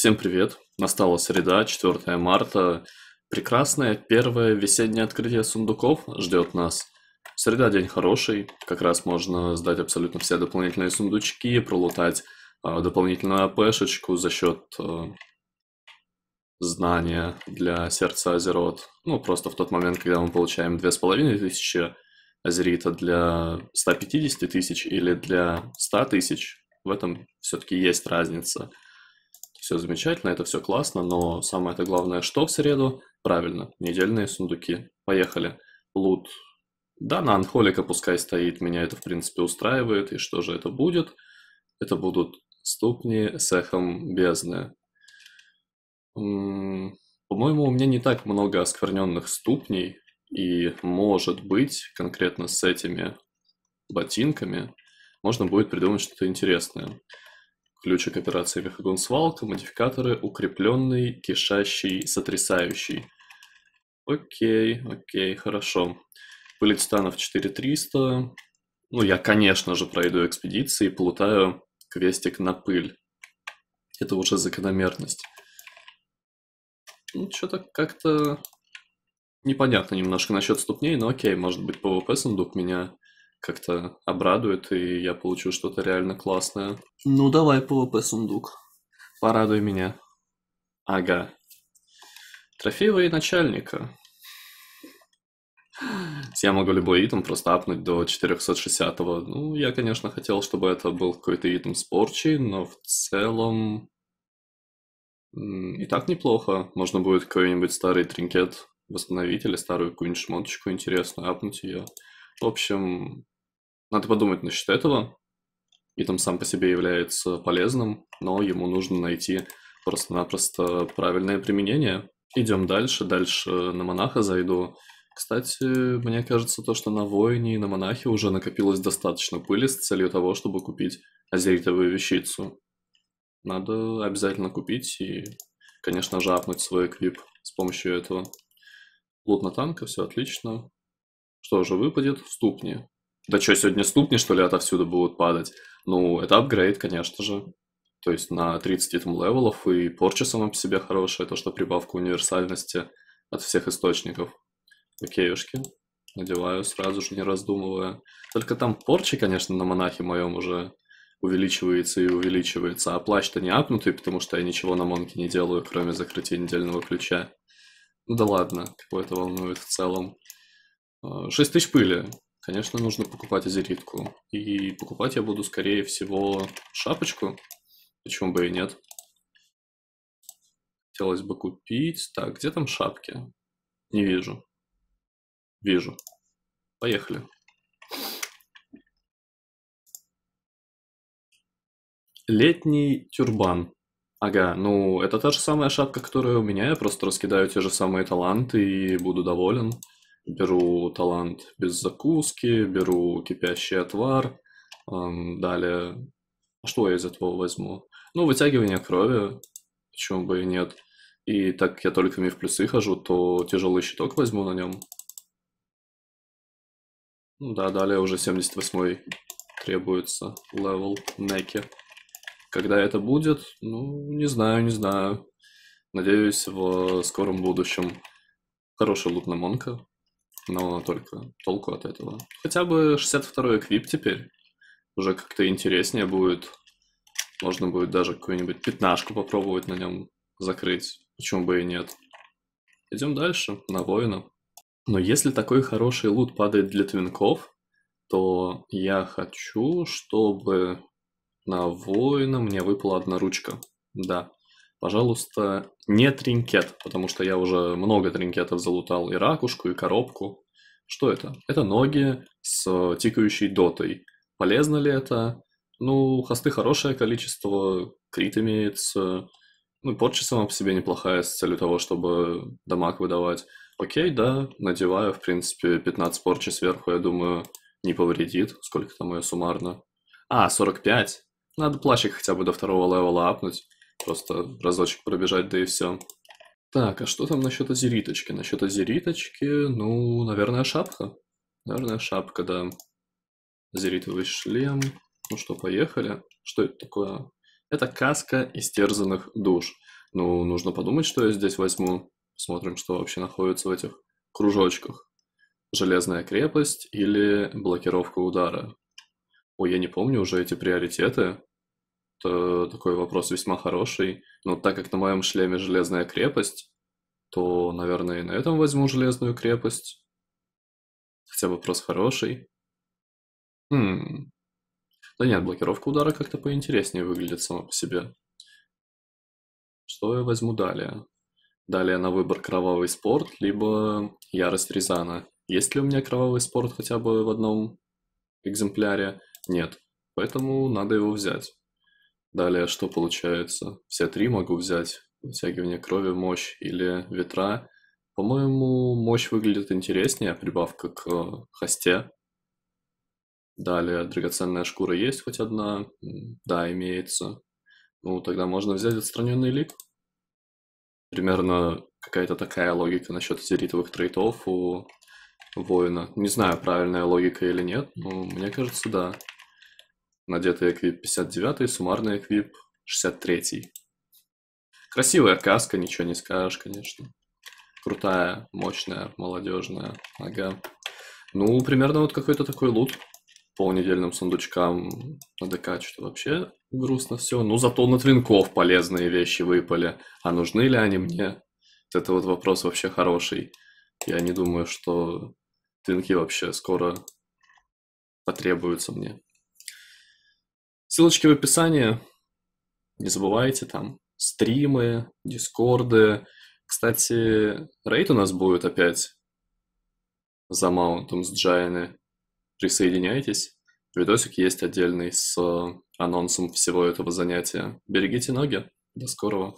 Всем привет! Настала среда, 4 марта. Прекрасное первое весеннее открытие сундуков ждет нас. Среда день хороший, как раз можно сдать абсолютно все дополнительные сундучки, пролутать э, а, дополнительную АПшечку за счет э, а, знания для сердца Азерот. Ну, просто в тот момент, когда мы получаем 2500 Азерита для 150 тысяч или для 100 тысяч, в этом все-таки есть разница – все замечательно, это все классно, но самое-то главное, что в среду? Правильно, недельные сундуки. Поехали. Лут. Да, на анхолика пускай стоит, меня это, в принципе, устраивает. И что же это будет? Это будут ступни с эхом бездны. По-моему, у меня не так много оскверненных ступней, и, может быть, конкретно с этими ботинками можно будет придумать что-то интересное. Ключик операции Вихагунсвалк, модификаторы, укрепленный, кишащий, сотрясающий. Окей, окей, хорошо. Пыль титанов 4300. Ну, я, конечно же, пройду экспедиции и плутаю квестик на пыль. Это уже закономерность. Ну, что-то как-то непонятно немножко насчет ступней, но окей, может быть, ПВП-сундук меня как-то обрадует, и я получу что-то реально классное. Ну, давай ПВП сундук. Порадуй меня. Ага. Трофеевые начальника. Я могу любой итем просто апнуть до 460 -го. Ну, я, конечно, хотел, чтобы это был какой-то итем с порчей, но в целом... И так неплохо. Можно будет какой-нибудь старый тринкет восстановить или старую какую-нибудь шмоточку интересную апнуть ее. В общем, надо подумать насчет этого. И там сам по себе является полезным, но ему нужно найти просто-напросто правильное применение. Идем дальше, дальше на монаха зайду. Кстати, мне кажется, то, что на воине и на монахе уже накопилось достаточно пыли с целью того, чтобы купить азеритовую вещицу. Надо обязательно купить и, конечно же, апнуть свой эквип с помощью этого. Лут на танка, все отлично. Что же выпадет? Ступни. Да что, сегодня ступни, что ли, отовсюду будут падать? Ну, это апгрейд, конечно же. То есть на 30 этому левелов и порча сама по себе хорошая, то, что прибавка универсальности от всех источников. Окейушки. Надеваю сразу же, не раздумывая. Только там порча, конечно, на монахе моем уже увеличивается и увеличивается. А плащ-то не апнутый, потому что я ничего на монке не делаю, кроме закрытия недельного ключа. Ну да ладно, какое это волнует в целом. 6 э, тысяч пыли. Конечно, нужно покупать азеритку. И покупать я буду, скорее всего, шапочку. Почему бы и нет? Хотелось бы купить... Так, где там шапки? Не вижу. Вижу. Поехали. Летний тюрбан. Ага, ну это та же самая шапка, которая у меня. Я просто раскидаю те же самые таланты и буду доволен беру талант без закуски, беру кипящий отвар, далее... А что я из этого возьму? Ну, вытягивание крови, почему бы и нет. И так я только в плюсы хожу, то тяжелый щиток возьму на нем. Ну да, далее уже 78 требуется левел неки. Когда это будет? Ну, не знаю, не знаю. Надеюсь, в скором будущем. Хороший лут на Монка но только толку от этого. Хотя бы 62-й эквип теперь. Уже как-то интереснее будет. Можно будет даже какую-нибудь пятнашку попробовать на нем закрыть. Почему бы и нет. Идем дальше, на воина. Но если такой хороший лут падает для твинков, то я хочу, чтобы на воина мне выпала одна ручка. Да, Пожалуйста, не тринкет, потому что я уже много тринкетов залутал, и ракушку, и коробку. Что это? Это ноги с тикающей дотой. Полезно ли это? Ну, хосты хорошее количество, крит имеется, ну, порча сама по себе неплохая с целью того, чтобы дамаг выдавать. Окей, да, надеваю, в принципе, 15 порчи сверху, я думаю, не повредит. Сколько там ее суммарно? А, 45. Надо плащик хотя бы до второго левела апнуть. Просто разочек пробежать, да и все. Так, а что там насчет озериточки? Насчет озериточки, ну, наверное, шапка. Наверное, шапка, да. Озеритовый шлем. Ну что, поехали. Что это такое? Это каска истерзанных душ. Ну, нужно подумать, что я здесь возьму. Смотрим, что вообще находится в этих кружочках. Железная крепость или блокировка удара. Ой, я не помню уже эти приоритеты. Э, такой вопрос весьма хороший. Но так как на моем шлеме железная крепость, то, наверное, и на этом возьму железную крепость. Хотя вопрос хороший. Хм. Да нет, блокировка удара как-то поинтереснее выглядит сама по себе. Что я возьму далее? Далее на выбор кровавый спорт, либо ярость Рязана. Есть ли у меня кровавый спорт хотя бы в одном экземпляре? Нет. Поэтому надо его взять. Далее что получается? Все три могу взять. Вытягивание крови, мощь или ветра. По-моему, мощь выглядит интереснее, прибавка к э, хосте. Далее, драгоценная шкура есть хоть одна? Да, имеется. Ну, тогда можно взять отстраненный лик. Примерно какая-то такая логика насчет зеритовых трейтов у воина. Не знаю, правильная логика или нет, но мне кажется, да. Надетый эквип 59, суммарный эквип 63. Красивая каска, ничего не скажешь, конечно. Крутая, мощная, молодежная. Ага. Ну, примерно вот какой-то такой лут по недельным сундучкам на ДК что-то вообще грустно все. Ну, зато на твинков полезные вещи выпали. А нужны ли они мне? Это вот вопрос вообще хороший. Я не думаю, что твинки вообще скоро потребуются мне. Ссылочки в описании. Не забывайте, там стримы, дискорды. Кстати, рейд у нас будет опять за маунтом с Джайны. Присоединяйтесь. Видосик есть отдельный с э, анонсом всего этого занятия. Берегите ноги. До скорого.